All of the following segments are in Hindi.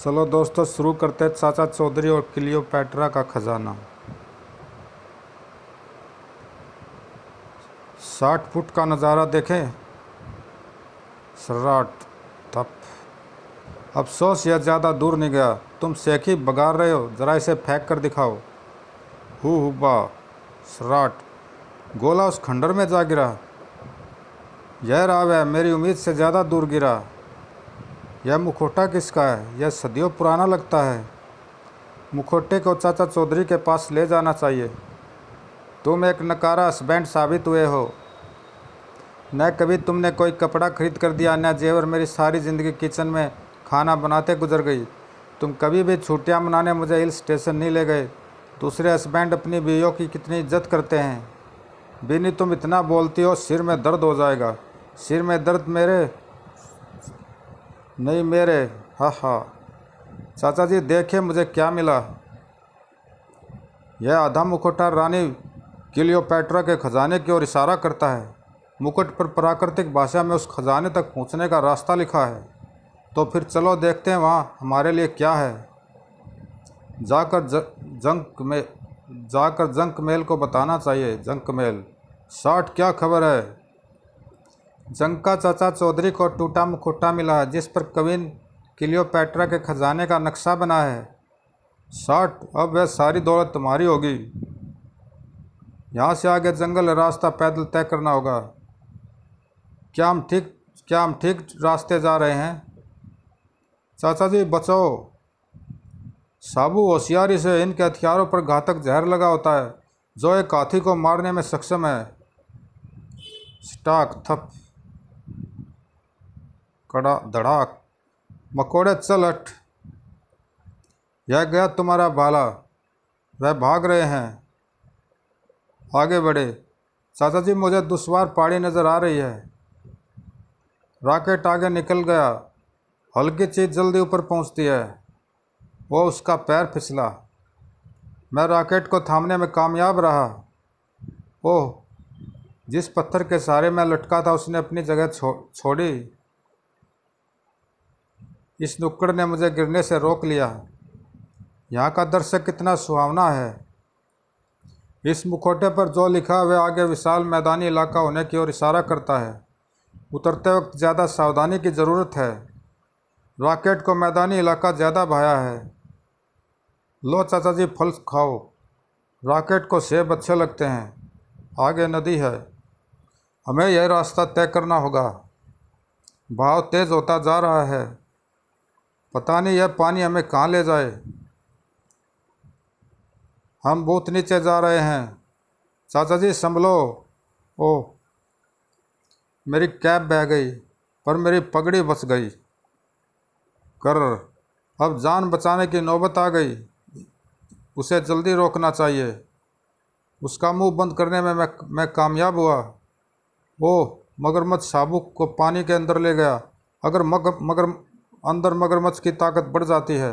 चलो दोस्तों शुरू करते हैं चाचा चौधरी और क्लियोपैट्रा का ख़जाना साठ फुट का नज़ारा देखें सराट थप अफसोस यह ज़्यादा दूर नहीं गया तुम सेखी बगाड़ रहे हो ज़रा इसे फेंक कर दिखाओ हु हुबा सराट गोला उस खंडर में जा गिरा यह राव है मेरी उम्मीद से ज़्यादा दूर गिरा यह मुखोटा किसका है यह सदियों पुराना लगता है मुखोटे को चाचा चौधरी के पास ले जाना चाहिए तुम एक नकारा हस्बैंड साबित हुए हो न कभी तुमने कोई कपड़ा खरीद कर दिया न जेवर मेरी सारी ज़िंदगी किचन में खाना बनाते गुजर गई तुम कभी भी छुट्टियाँ मनाने मुझे हिल स्टेशन नहीं ले गए दूसरे हस्बैंड अपनी बीवियों की कितनी इज्जत करते हैं बिनी तुम इतना बोलती हो सिर में दर्द हो जाएगा सिर में दर्द मेरे नहीं मेरे हा हा चाचा जी देखे मुझे क्या मिला यह आधा मुखोटा रानी किलियोपैट्रा के खजाने की ओर इशारा करता है मुकुट पर प्राकृतिक भाषा में उस खजाने तक पहुंचने का रास्ता लिखा है तो फिर चलो देखते हैं वहाँ हमारे लिए क्या है जाकर ज, जंक में जाकर जंक मेल को बताना चाहिए जंक मेल साठ क्या खबर है जंग का चौधरी को टूटा मुखुटा मिला जिस पर कवि क्लियोपैट्रा के खजाने का नक्शा बना है साठ अब वह सारी दौलत तुम्हारी होगी यहाँ से आगे जंगल रास्ता पैदल तय करना होगा क्या हम ठीक क्या हम ठीक रास्ते जा रहे हैं चाचा जी बचाओ साबु होशियारी से इनके हथियारों पर घातक जहर लगा होता है जो एक हाथी को मारने में सक्षम है स्टाक थप कड़ा धड़ाक मकोड़े चल अट यह गया तुम्हारा बाला वह भाग रहे हैं आगे बढ़े चाचा जी मुझे दुश्वार पहाड़ी नज़र आ रही है रॉकेट आगे निकल गया हल्की चीज़ जल्दी ऊपर पहुंचती है वो उसका पैर फिसला मैं रॉकेट को थामने में कामयाब रहा ओह जिस पत्थर के सहारे मैं लटका था उसने अपनी जगह छो छोड़ी इस नुक्कड़ ने मुझे गिरने से रोक लिया है यहाँ का दर्शक कितना सुहावना है इस मुखोटे पर जो लिखा वह आगे विशाल मैदानी इलाका होने की ओर इशारा करता है उतरते वक्त ज़्यादा सावधानी की ज़रूरत है रॉकेट को मैदानी इलाका ज़्यादा भाया है लो चाचा जी फल खाओ रॉकेट को सेब अच्छे लगते हैं आगे नदी है हमें यह रास्ता तय करना होगा भाव तेज़ होता जा रहा है पता नहीं यह पानी हमें कहाँ ले जाए हम बहुत नीचे जा रहे हैं चाचा जी संभलो ओ मेरी कैब बह गई पर मेरी पगड़ी बच गई कर अब जान बचाने की नौबत आ गई उसे जल्दी रोकना चाहिए उसका मुंह बंद करने में मैं मैं कामयाब हुआ ओ मगरमच्छ साबुक को पानी के अंदर ले गया अगर मगर मगर अंदर मगरमच्छ की ताकत बढ़ जाती है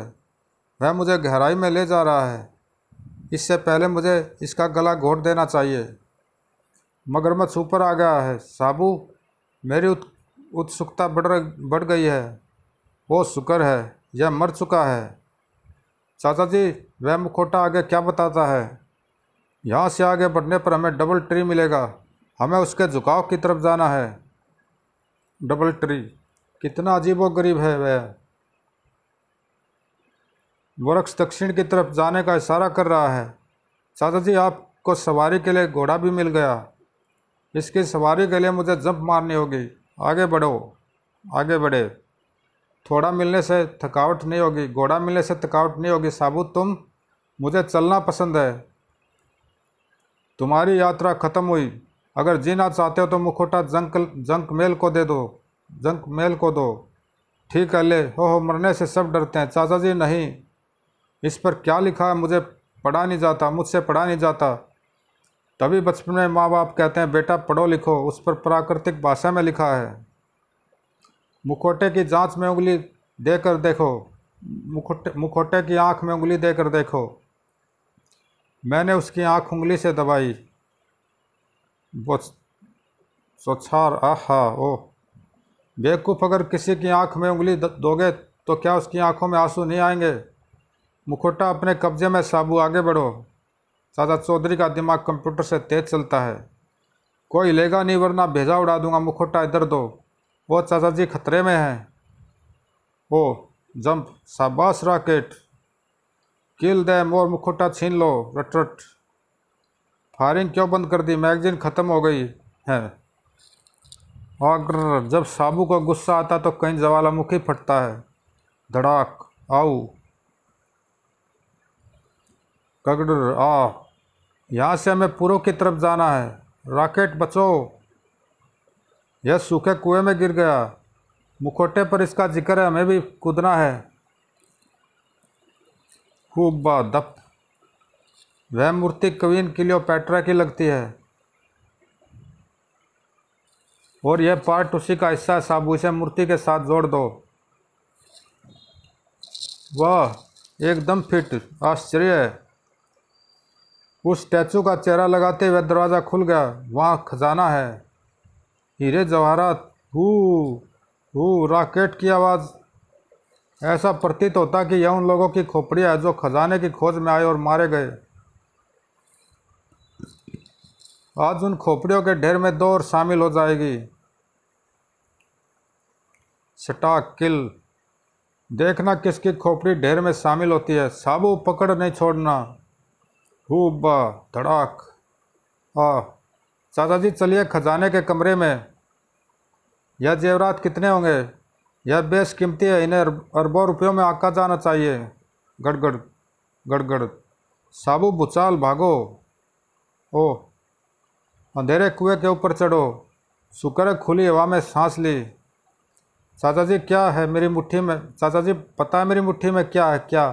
वह मुझे गहराई में ले जा रहा है इससे पहले मुझे इसका गला घोट देना चाहिए मगरमच्छ ऊपर आ गया है साबू मेरी उत्सुकता बढ़ बढ़ गई है वो शुक्र है यह मर चुका है चाचा जी वह मुखोटा आगे क्या बताता है यहाँ से आगे बढ़ने पर हमें डबल ट्री मिलेगा हमें उसके झुकाव की तरफ जाना है डबल ट्री कितना अजीब गरीब है वह वृक्ष दक्षिण की तरफ जाने का इशारा कर रहा है चाचा जी आपको सवारी के लिए घोड़ा भी मिल गया इसकी सवारी के लिए मुझे जंप मारनी होगी आगे बढ़ो आगे बढ़े थोड़ा मिलने से थकावट नहीं होगी घोड़ा मिलने से थकावट नहीं होगी साबुत तुम मुझे चलना पसंद है तुम्हारी यात्रा ख़त्म हुई अगर जीना चाहते हो तो मुखोटा जंक जंक मेल को दे दो जंक मेल को दो ठीक है ले हो हो मरने से सब डरते हैं चाचा जी नहीं इस पर क्या लिखा है मुझे पढ़ा नहीं जाता मुझसे पढ़ा नहीं जाता तभी बचपन में माँ बाप कहते हैं बेटा पढ़ो लिखो उस पर प्राकृतिक भाषा में लिखा है मुखोटे की जांच में उंगली देकर देखो मुखोटे मुखोटे की आंख में उंगली देकर देखो मैंने उसकी आंख उंगली से दबाई वो सोछार हा ओह बेवकूफ़ अगर किसी की आंख में उंगली दोगे तो क्या उसकी आंखों में आंसू नहीं आएंगे मुखोटा अपने कब्जे में साबू आगे बढ़ो सादा चौधरी का दिमाग कंप्यूटर से तेज चलता है कोई लेगा नहीं वरना भेजा उड़ा दूंगा मुखोटा इधर दो वो चाचा जी खतरे में हैं ओ जंप शाबाश राकेट किल दे मोर मुखोटा छीन लो रट रट फायरिंग क्यों बंद कर दी मैगजीन ख़त्म हो गई है आग्र जब साबू का गुस्सा आता तो कहीं ज्वालामुखी फटता है धड़ाक आओ कगडर आ यहाँ से हमें पूर्व की तरफ जाना है रॉकेट बचो यह सूखे कुएं में गिर गया मुखोटे पर इसका जिक्र है हमें भी कूदना है खूब दप वह मूर्ति कवीन पैट्रा की लगती है और यह पार्ट उसी का हिस्सा से मूर्ति के साथ जोड़ दो वह एकदम फिट आश्चर्य उस स्टैचू का चेहरा लगाते हुए दरवाज़ा खुल गया वहाँ खजाना है हीरे जवाहरात हु राकेट की आवाज़ ऐसा प्रतीत होता कि यह उन लोगों की खोपड़ियाँ है जो खजाने की खोज में आए और मारे गए आज उन खोपड़ियों के ढेर में दो और शामिल हो जाएगी स्टॉक किल देखना किसकी खोपड़ी ढेर में शामिल होती है साबु पकड़ नहीं छोड़ना हु धड़ाक आ चाचा जी चलिए खजाने के कमरे में यह जेवरात कितने होंगे यह बेस कीमती है इन्हें अरबों रुपयों में आका जाना चाहिए गड़गड़ गड़गड़ साबु भूचाल भागो ओ अंधेरे कुएं के ऊपर चढ़ो शुक्र खुली हवा में सांस ली चाचा जी क्या है मेरी मुट्ठी में चाचा जी पता है मेरी मुट्ठी में क्या है क्या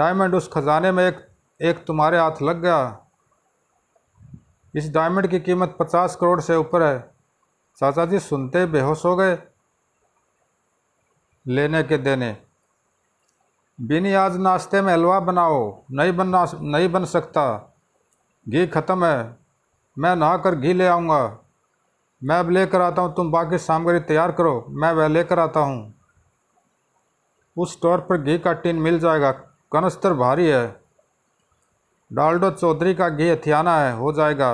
डायमंड उस खजाने में एक एक तुम्हारे हाथ लग गया इस डायमंड की कीमत पचास करोड़ से ऊपर है चाचा जी सुनते बेहोश हो गए लेने के देने बिनी आज नाश्ते में हलवा बनाओ नहीं बनना नहीं बन सकता घी ख़त्म है मैं नहा कर घी ले आऊँगा मैं अब लेकर आता हूँ तुम बाकी सामग्री तैयार करो मैं वह लेकर आता हूँ उस स्टोर पर घी का टिन मिल जाएगा कनस्तर भारी है डाल्डो चौधरी का घी हथियाना है हो जाएगा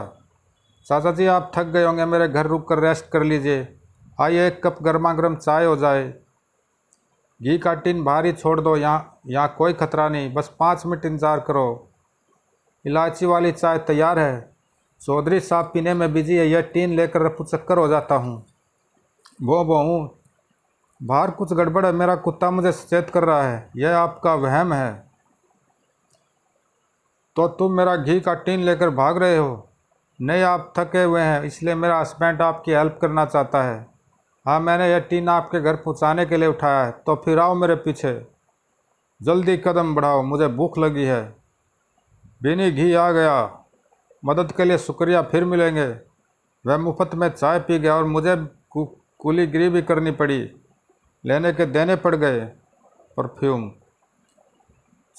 चाचा जी आप थक गए होंगे मेरे घर रुक कर रेस्ट कर लीजिए आइए एक कप गर्मा गर्म चाय हो जाए घी का टिन भारी छोड़ दो यहाँ यहाँ कोई खतरा नहीं बस पाँच मिनट इंतज़ार करो इलायची वाली चाय तैयार है चौधरी साहब पीने में बिजी है यह टीन लेकर चक्कर हो जाता हूँ वो बहू बाहर कुछ गड़बड़ है मेरा कुत्ता मुझे सचेत कर रहा है यह आपका वहम है तो तुम मेरा घी का टीन लेकर भाग रहे हो नहीं आप थके हुए हैं इसलिए मेरा हस्बैंड आपकी हेल्प करना चाहता है हाँ मैंने यह टीन आपके घर पहुँचाने के लिए उठाया है तो फिर आओ मेरे पीछे जल्दी कदम बढ़ाओ मुझे भूख लगी है बिनी घी आ गया मदद के लिए शुक्रिया फिर मिलेंगे वह मुफ्त में चाय पी गया और मुझे गिरी भी करनी पड़ी लेने के देने पड़ गए परफ्यूम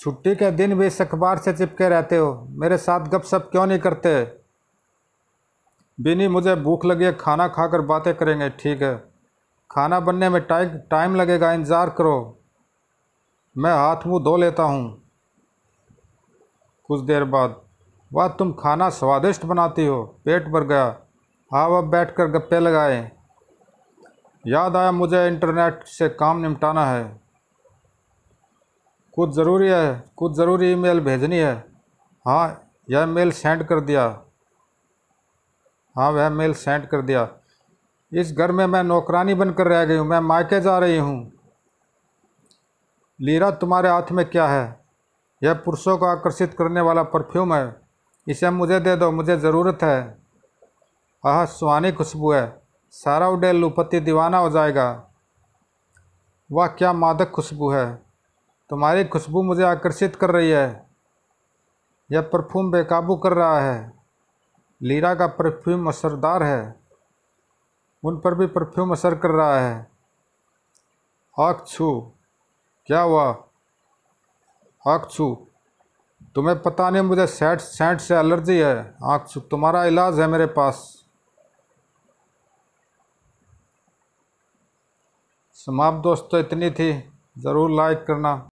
छुट्टी के दिन भी इस अखबार से चिपके रहते हो मेरे साथ गपशप क्यों नहीं करते बिनी मुझे भूख लगी है खाना खाकर बातें करेंगे ठीक है खाना बनने में टाइम टाइम लगेगा इंतज़ार करो मैं हाथ मुंह धो लेता हूँ कुछ देर बाद वाह तुम खाना स्वादिष्ट बनाती हो पेट भर गया हाँ अब बैठ कर गप्पे लगाए याद आया मुझे इंटरनेट से काम निपटाना है कुछ ज़रूरी है कुछ ज़रूरी ईमेल भेजनी है हाँ यह मेल सेंड कर दिया हाँ वह मेल सेंड कर दिया इस घर में मैं नौकरानी बनकर रह गई हूँ मैं मायके जा रही हूँ लीरा तुम्हारे हाथ में क्या है यह पुरुषों को आकर्षित करने वाला परफ्यूम है इसे मुझे दे दो मुझे ज़रूरत है आह सुहानी खुशबू है सारा उडेल पति दीवाना हो जाएगा वाह क्या मादक खुशबू है तुम्हारी खुशबू मुझे आकर्षित कर रही है यह परफ्यूम बेकाबू कर रहा है लीरा का परफ्यूम असरदार है उन पर भी परफ्यूम असर कर रहा है आख छू क्या हुआ आख छू तुम्हें पता नहीं मुझे सेट सेट से एलर्जी है आँख तुम्हारा इलाज है मेरे पास समाप्त दोस्तों इतनी थी ज़रूर लाइक करना